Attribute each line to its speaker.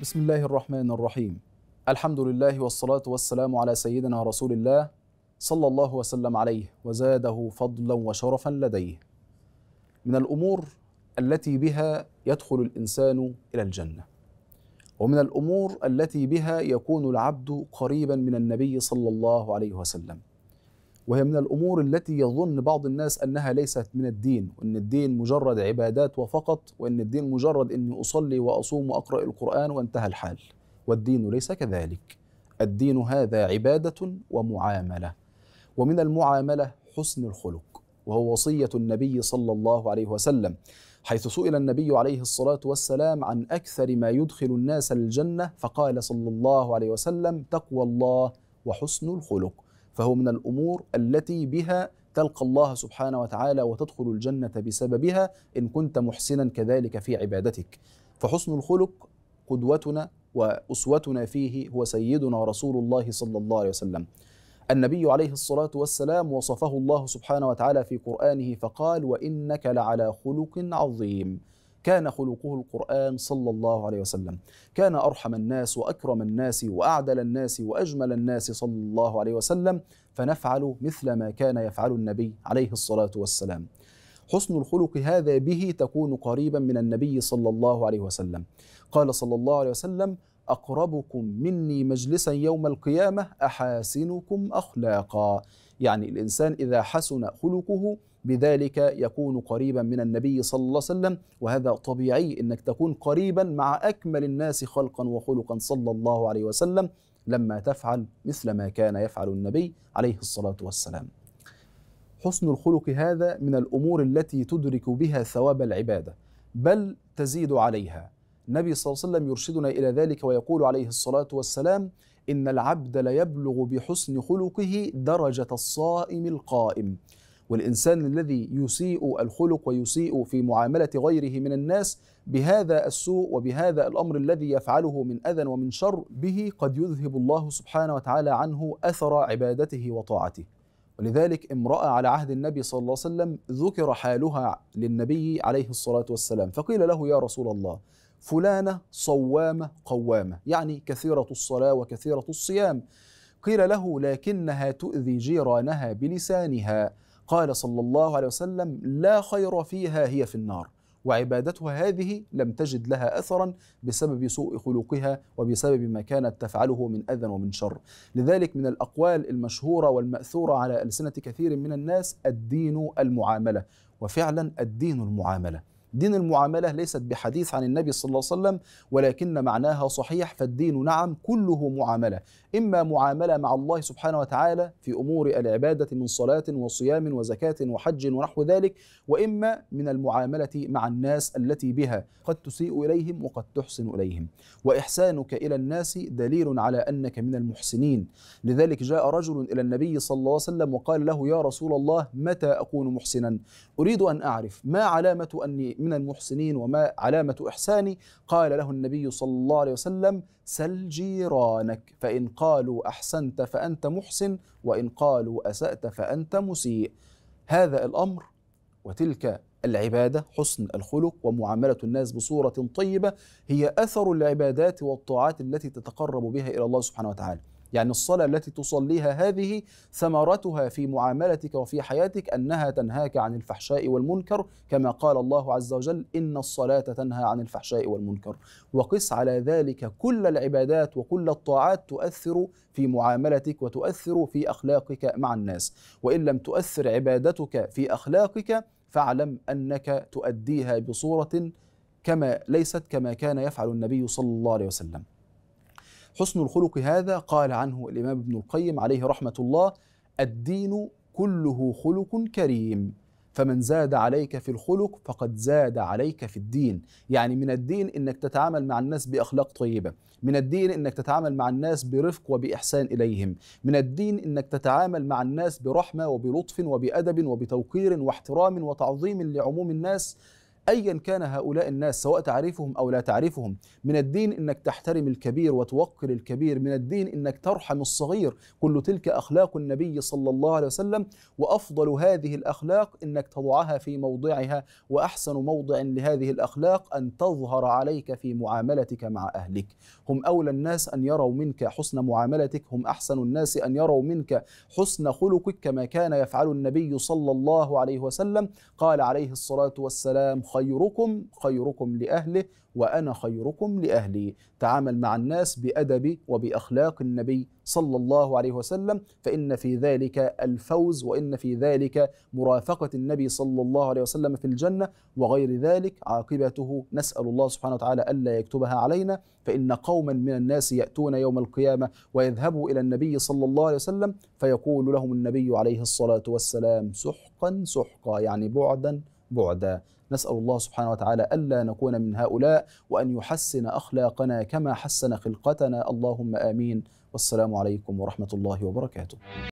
Speaker 1: بسم الله الرحمن الرحيم الحمد لله والصلاة والسلام على سيدنا رسول الله صلى الله وسلم عليه وزاده فضلا وشرفا لديه من الأمور التي بها يدخل الإنسان إلى الجنة ومن الأمور التي بها يكون العبد قريبا من النبي صلى الله عليه وسلم وهي من الامور التي يظن بعض الناس انها ليست من الدين وان الدين مجرد عبادات وفقط وان الدين مجرد اني اصلي واصوم واقرا القران وانتهى الحال والدين ليس كذلك الدين هذا عباده ومعامله ومن المعامله حسن الخلق وهو وصيه النبي صلى الله عليه وسلم حيث سئل النبي عليه الصلاه والسلام عن اكثر ما يدخل الناس الجنه فقال صلى الله عليه وسلم تقوى الله وحسن الخلق فهو من الامور التي بها تلقى الله سبحانه وتعالى وتدخل الجنه بسببها ان كنت محسنا كذلك في عبادتك فحسن الخلق قدوتنا واسوتنا فيه هو سيدنا رسول الله صلى الله عليه وسلم النبي عليه الصلاه والسلام وصفه الله سبحانه وتعالى في قرانه فقال وانك لعلى خلق عظيم كان خلقه القرآن صلى الله عليه وسلم كان أرحم الناس وأكرم الناس وأعدل الناس وأجمل الناس صلى الله عليه وسلم فنفعل مثل ما كان يفعل النبي عليه الصلاة والسلام حسن الخلق هذا به تكون قريبا من النبي صلى الله عليه وسلم قال صلى الله عليه وسلم أقربكم مني مجلسا يوم القيامة أحاسنكم أخلاقا يعني الإنسان إذا حسن خلقه بذلك يكون قريبا من النبي صلى الله عليه وسلم وهذا طبيعي انك تكون قريبا مع اكمل الناس خلقا وخلقا صلى الله عليه وسلم لما تفعل مثل ما كان يفعل النبي عليه الصلاه والسلام. حسن الخلق هذا من الامور التي تدرك بها ثواب العباده بل تزيد عليها النبي صلى الله عليه وسلم يرشدنا إلى ذلك ويقول عليه الصلاة والسلام إن العبد ليبلغ بحسن خلقه درجة الصائم القائم والإنسان الذي يسيء الخلق ويسيء في معاملة غيره من الناس بهذا السوء وبهذا الأمر الذي يفعله من أذى ومن شر به قد يذهب الله سبحانه وتعالى عنه أثر عبادته وطاعته ولذلك امرأة على عهد النبي صلى الله عليه وسلم ذكر حالها للنبي عليه الصلاة والسلام فقيل له يا رسول الله فلانة صوامة قوامة يعني كثيرة الصلاة وكثيرة الصيام قيل له لكنها تؤذي جيرانها بلسانها قال صلى الله عليه وسلم لا خير فيها هي في النار وعبادتها هذه لم تجد لها اثرا بسبب سوء خلقها وبسبب ما كانت تفعله من اذى ومن شر لذلك من الاقوال المشهوره والماثوره على السنه كثير من الناس الدين المعامله وفعلا الدين المعامله دين المعاملة ليست بحديث عن النبي صلى الله عليه وسلم ولكن معناها صحيح فالدين نعم كله معاملة إما معاملة مع الله سبحانه وتعالى في أمور العبادة من صلاة وصيام وزكاة وحج ونحو ذلك وإما من المعاملة مع الناس التي بها قد تسيء إليهم وقد تحسن إليهم وإحسانك إلى الناس دليل على أنك من المحسنين لذلك جاء رجل إلى النبي صلى الله عليه وسلم وقال له يا رسول الله متى أكون محسنا أريد أن أعرف ما علامة أني من المحسنين وما علامة إحساني قال له النبي صلى الله عليه وسلم سل جيرانك فإن قالوا أحسنت فأنت محسن وإن قالوا أسأت فأنت مسيء هذا الأمر وتلك العبادة حسن الخلق ومعاملة الناس بصورة طيبة هي أثر العبادات والطاعات التي تتقرب بها إلى الله سبحانه وتعالى يعني الصلاة التي تصليها هذه ثمرتها في معاملتك وفي حياتك أنها تنهاك عن الفحشاء والمنكر كما قال الله عز وجل إن الصلاة تنهى عن الفحشاء والمنكر وقس على ذلك كل العبادات وكل الطاعات تؤثر في معاملتك وتؤثر في أخلاقك مع الناس وإن لم تؤثر عبادتك في أخلاقك فاعلم أنك تؤديها بصورة كما ليست كما كان يفعل النبي صلى الله عليه وسلم حسن الخلق هذا قال عنه الإمام ابن القيم عليه رحمة الله الدين كله خلق كريم فمن زاد عليك في الخلق فقد زاد عليك في الدين يعني من الدين انك تتعامل مع الناس باخلاق طيبه من الدين انك تتعامل مع الناس برفق وباحسان اليهم من الدين انك تتعامل مع الناس برحمه وبلطف وبادب وبتوقير واحترام وتعظيم لعموم الناس أيا كان هؤلاء الناس سواء تعرفهم أو لا تعرفهم من الدين أنك تحترم الكبير وتوقر الكبير من الدين أنك ترحم الصغير كل تلك أخلاق النبي صلى الله عليه وسلم وأفضل هذه الأخلاق أنك تضعها في موضعها وأحسن موضع لهذه الأخلاق أن تظهر عليك في معاملتك مع أهلك هم أولى الناس أن يروا منك حسن معاملتك هم أحسن الناس أن يروا منك حسن خلقك كما كان يفعل النبي صلى الله عليه وسلم قال عليه الصلاة والسلام خيركم خيركم لأهله وأنا خيركم لأهلي تعامل مع الناس بأدب وبأخلاق النبي صلى الله عليه وسلم فإن في ذلك الفوز وإن في ذلك مرافقة النبي صلى الله عليه وسلم في الجنة وغير ذلك عاقبته نسأل الله سبحانه وتعالى ألا يكتبها علينا فإن قوما من الناس يأتون يوم القيامة ويذهبوا إلى النبي صلى الله عليه وسلم فيقول لهم النبي عليه الصلاة والسلام سحقا سحقا يعني بعدا بعدا نسأل الله سبحانه وتعالى ألا نكون من هؤلاء وأن يحسن أخلاقنا كما حسن خلقتنا اللهم آمين والسلام عليكم ورحمة الله وبركاته